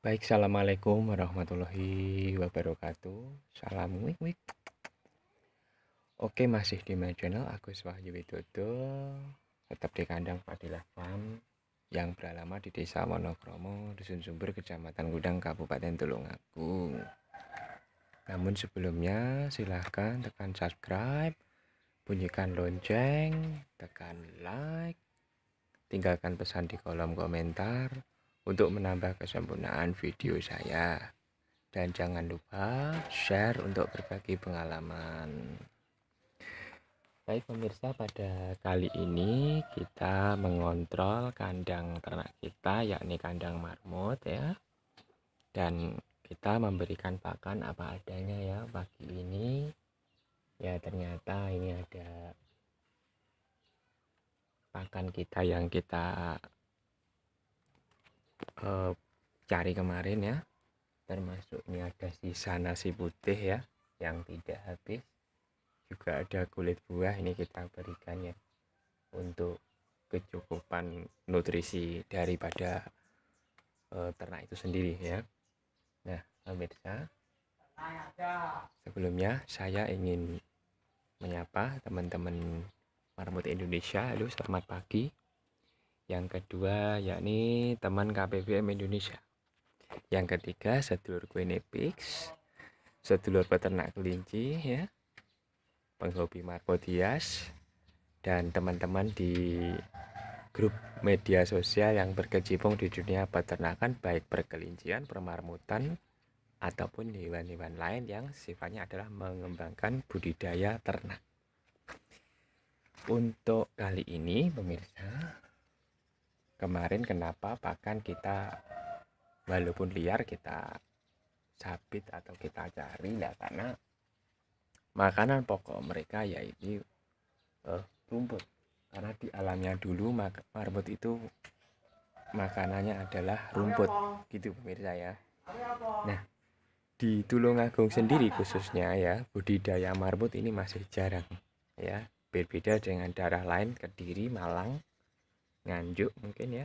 Baik, Assalamualaikum warahmatullahi wabarakatuh. Salam wik wik. Oke, masih di my channel. Agus Wahyu Widodo. Tetap di kandang Padilah Farm yang beralamat di Desa Wonokromo, Dusun Sumber, Kecamatan Gudang, Kabupaten Tulungagung. Namun sebelumnya, silahkan tekan subscribe, bunyikan lonceng, tekan like, tinggalkan pesan di kolom komentar, untuk menambah kesempurnaan video saya dan jangan lupa share untuk berbagi pengalaman baik pemirsa pada kali ini kita mengontrol kandang ternak kita yakni kandang marmut ya dan kita memberikan pakan apa adanya ya pagi ini ya ternyata ini ada pakan kita yang kita eh, cari kemarin ya termasuk ini ada sisa nasi putih ya yang tidak habis juga ada kulit buah ini kita berikan ya untuk kecukupan nutrisi daripada e, ternak itu sendiri ya nah pemirsa sebelumnya saya ingin menyapa teman-teman marmut Indonesia halo selamat pagi yang kedua yakni teman KPBM Indonesia. Yang ketiga sedulur Guinepix, sedulur peternak kelinci ya, penghobi Dias dan teman-teman di grup media sosial yang berkecimpung di dunia peternakan baik perkelincian, permarmutan, ataupun hewan-hewan lain yang sifatnya adalah mengembangkan budidaya ternak. Untuk kali ini, pemirsa, kemarin kenapa pakan kita walaupun liar kita sabit atau kita cari ya karena makanan pokok mereka yaitu uh, rumput karena di alamnya dulu mak marbot itu makanannya adalah rumput gitu pemirsa ya nah di Tulungagung sendiri khususnya ya budidaya marbot ini masih jarang ya berbeda dengan daerah lain Kediri Malang Nganjuk mungkin ya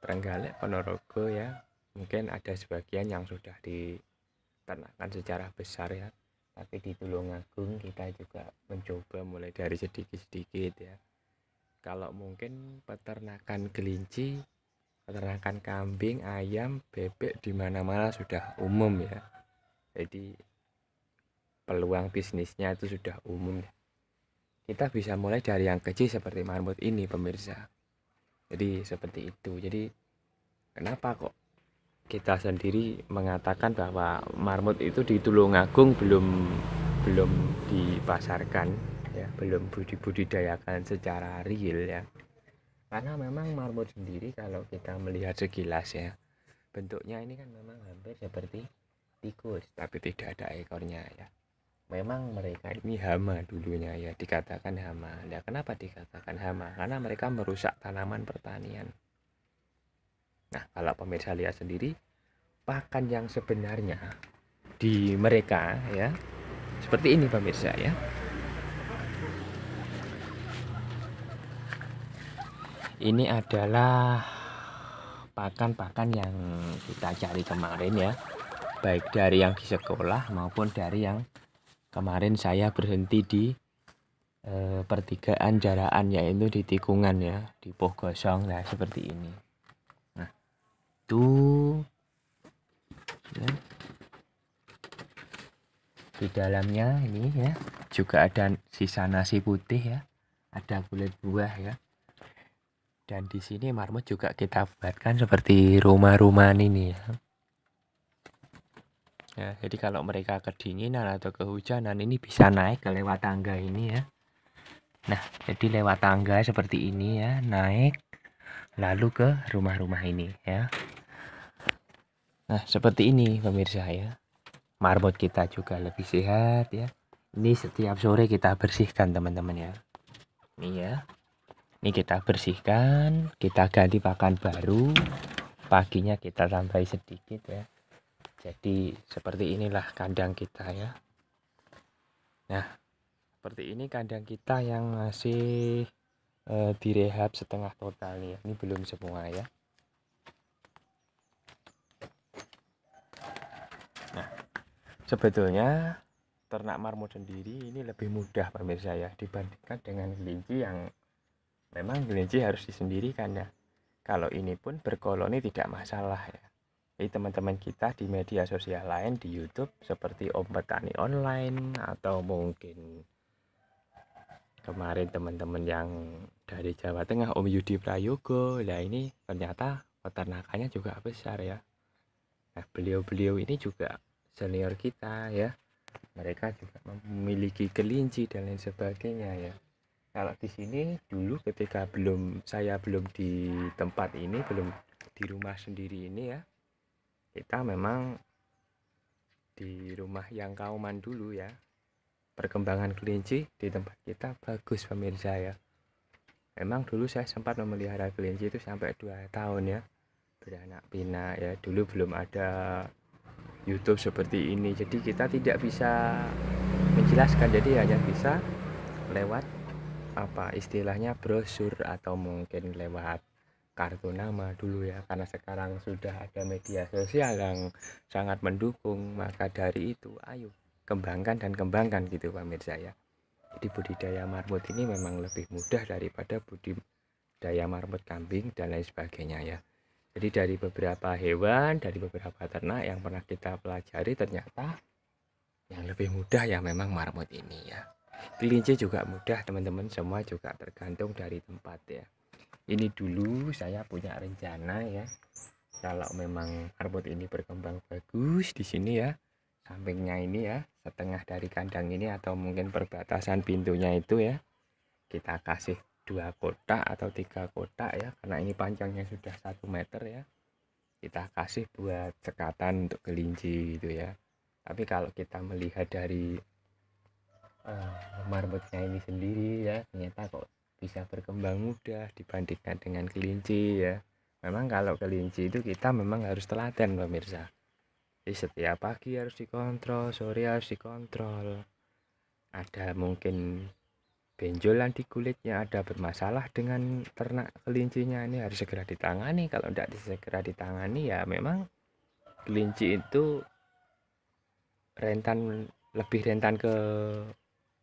Trenggalek Ponorogo ya mungkin ada sebagian yang sudah diternakan secara besar ya tapi di Tulungagung kita juga mencoba mulai dari sedikit-sedikit ya kalau mungkin peternakan kelinci peternakan kambing ayam bebek di mana-mana sudah umum ya jadi peluang bisnisnya itu sudah umum ya. kita bisa mulai dari yang kecil seperti marmut ini pemirsa jadi seperti itu jadi kenapa kok kita sendiri mengatakan bahwa marmut itu di Tulungagung belum belum dipasarkan ya belum budidayakan secara real ya karena memang marmut sendiri kalau kita melihat sekilas ya bentuknya ini kan memang hampir seperti tikus tapi tidak ada ekornya ya memang mereka ini hama dulunya ya dikatakan hama. Nah, kenapa dikatakan hama? Karena mereka merusak tanaman pertanian. Nah, kalau pemirsa lihat sendiri, pakan yang sebenarnya di mereka ya seperti ini pemirsa ya. Ini adalah pakan-pakan yang kita cari kemarin ya, baik dari yang di sekolah maupun dari yang kemarin saya berhenti di e, pertigaan jaraan yaitu di tikungan ya di poh gosong nah seperti ini nah itu ya. di dalamnya ini ya juga ada sisa nasi putih ya ada kulit buah ya dan di sini marmut juga kita buatkan seperti rumah-rumah ini ya ya jadi kalau mereka kedinginan atau kehujanan ini bisa naik ke lewat tangga ini ya nah jadi lewat tangga seperti ini ya naik lalu ke rumah-rumah ini ya nah seperti ini pemirsa ya marbot kita juga lebih sehat ya ini setiap sore kita bersihkan teman-teman ya ini ya ini kita bersihkan kita ganti pakan baru paginya kita tambahi sedikit ya jadi seperti inilah kandang kita ya nah seperti ini kandang kita yang masih e, direhab setengah total nih ini belum semua ya nah sebetulnya ternak marmut sendiri ini lebih mudah pemirsa ya dibandingkan dengan kelinci yang memang kelinci harus disendirikan ya kalau ini pun berkoloni tidak masalah ya dari teman-teman kita di media sosial lain di YouTube seperti Om Petani Online atau mungkin kemarin teman-teman yang dari Jawa Tengah Om Yudi Prayogo nah ini ternyata peternakannya juga besar ya nah beliau-beliau ini juga senior kita ya mereka juga memiliki kelinci dan lain sebagainya ya kalau di sini dulu ketika belum saya belum di tempat ini belum di rumah sendiri ini ya kita memang di rumah yang kauman dulu ya perkembangan kelinci di tempat kita bagus pemirsa ya memang dulu saya sempat memelihara kelinci itu sampai 2 tahun ya beranak pinak ya dulu belum ada YouTube seperti ini jadi kita tidak bisa menjelaskan jadi hanya bisa lewat apa istilahnya brosur atau mungkin lewat kartu nama dulu ya karena sekarang sudah ada media sosial yang sangat mendukung maka dari itu ayo kembangkan dan kembangkan gitu Mirza ya jadi budidaya marmut ini memang lebih mudah daripada budidaya marmut kambing dan lain sebagainya ya jadi dari beberapa hewan dari beberapa ternak yang pernah kita pelajari ternyata yang lebih mudah ya memang marmut ini ya kelinci juga mudah teman-teman semua juga tergantung dari tempat ya ini dulu saya punya rencana ya kalau memang arbot ini berkembang bagus di sini ya sampingnya ini ya setengah dari kandang ini atau mungkin perbatasan pintunya itu ya kita kasih dua kotak atau tiga kotak ya karena ini panjangnya sudah satu meter ya kita kasih buat sekatan untuk kelinci gitu ya tapi kalau kita melihat dari uh, eh, marbotnya ini sendiri ya ternyata kok bisa berkembang mudah dibandingkan dengan kelinci ya memang kalau kelinci itu kita memang harus telaten pemirsa jadi setiap pagi harus dikontrol sore harus dikontrol ada mungkin benjolan di kulitnya ada bermasalah dengan ternak kelincinya ini harus segera ditangani kalau tidak segera ditangani ya memang kelinci itu rentan lebih rentan ke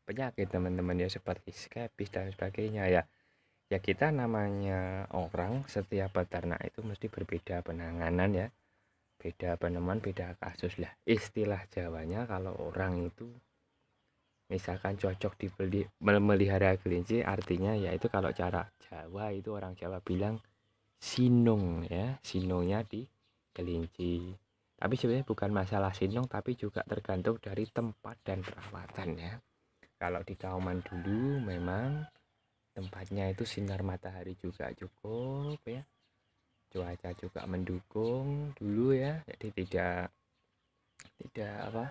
penyakit teman-teman ya seperti skepis dan sebagainya ya ya kita namanya orang setiap peternak itu mesti berbeda penanganan ya beda penemuan beda kasus lah istilah Jawanya kalau orang itu misalkan cocok dibeli memelihara kelinci artinya yaitu kalau cara Jawa itu orang Jawa bilang sinung ya sinungnya di kelinci tapi sebenarnya bukan masalah sinung tapi juga tergantung dari tempat dan perawatan ya kalau di Kauman dulu memang tempatnya itu sinar matahari juga cukup ya cuaca juga mendukung dulu ya jadi tidak tidak apa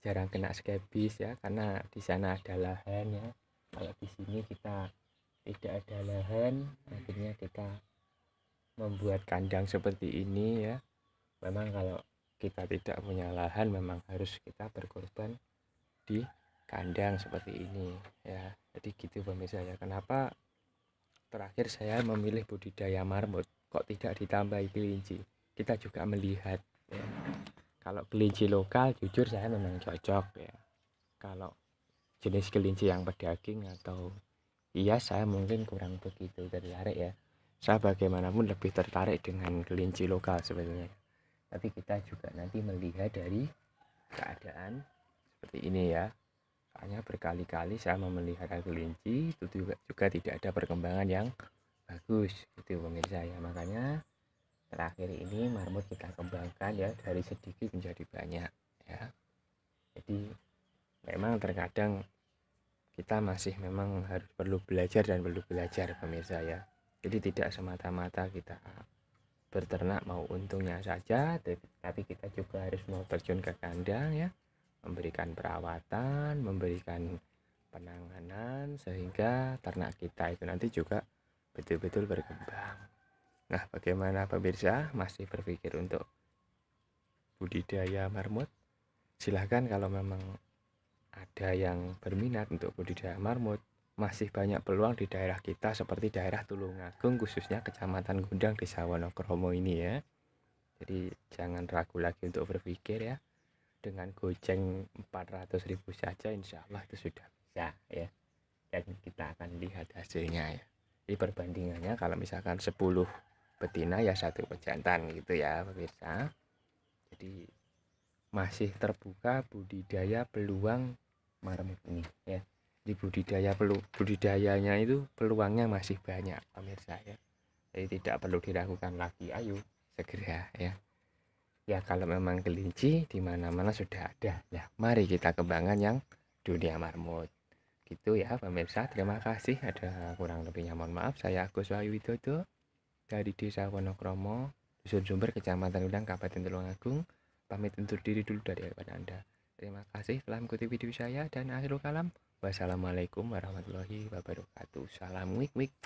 jarang kena skebis ya karena di sana ada lahan ya kalau di sini kita tidak ada lahan akhirnya kita membuat kandang seperti ini ya memang kalau kita tidak punya lahan memang harus kita berkorban di kandang seperti ini ya jadi gitu pemirsa ya kenapa terakhir saya memilih budidaya marmut kok tidak ditambahi kelinci kita juga melihat ya. kalau kelinci lokal jujur saya memang cocok ya kalau jenis kelinci yang pedaging atau iya saya mungkin kurang begitu tertarik ya saya bagaimanapun lebih tertarik dengan kelinci lokal sebenarnya tapi kita juga nanti melihat dari keadaan seperti ini ya hanya berkali-kali saya memelihara kelinci itu juga, juga tidak ada perkembangan yang bagus itu pemirsa ya. Makanya terakhir ini marmut kita kembangkan ya dari sedikit menjadi banyak ya. Jadi memang terkadang kita masih memang harus perlu belajar dan perlu belajar pemirsa ya. Jadi tidak semata-mata kita berternak mau untungnya saja tapi kita juga harus mau terjun ke kandang ya memberikan perawatan, memberikan penanganan sehingga ternak kita itu nanti juga betul-betul berkembang. Nah, bagaimana pemirsa masih berpikir untuk budidaya marmut? Silahkan kalau memang ada yang berminat untuk budidaya marmut, masih banyak peluang di daerah kita seperti daerah Tulungagung khususnya Kecamatan Gundang Desa Wonokromo ini ya. Jadi jangan ragu lagi untuk berpikir ya dengan goceng 400 ribu saja insya Allah itu sudah bisa ya dan kita akan lihat hasilnya ya jadi perbandingannya kalau misalkan 10 betina ya satu pejantan gitu ya pemirsa jadi masih terbuka budidaya peluang marmut ini ya di budidaya pelu budidayanya itu peluangnya masih banyak pemirsa ya jadi tidak perlu diragukan lagi ayo segera ya ya kalau memang kelinci di mana-mana sudah ada ya mari kita kembangkan yang dunia marmut gitu ya pemirsa terima kasih ada kurang lebihnya mohon maaf saya Agus Wahyu Widodo dari desa Wonokromo dusun Sumber kecamatan Udang, Kabupaten Tulungagung pamit untuk diri dulu dari kepada anda terima kasih telah mengikuti video saya dan akhirul kalam wassalamualaikum warahmatullahi wabarakatuh salam wik wik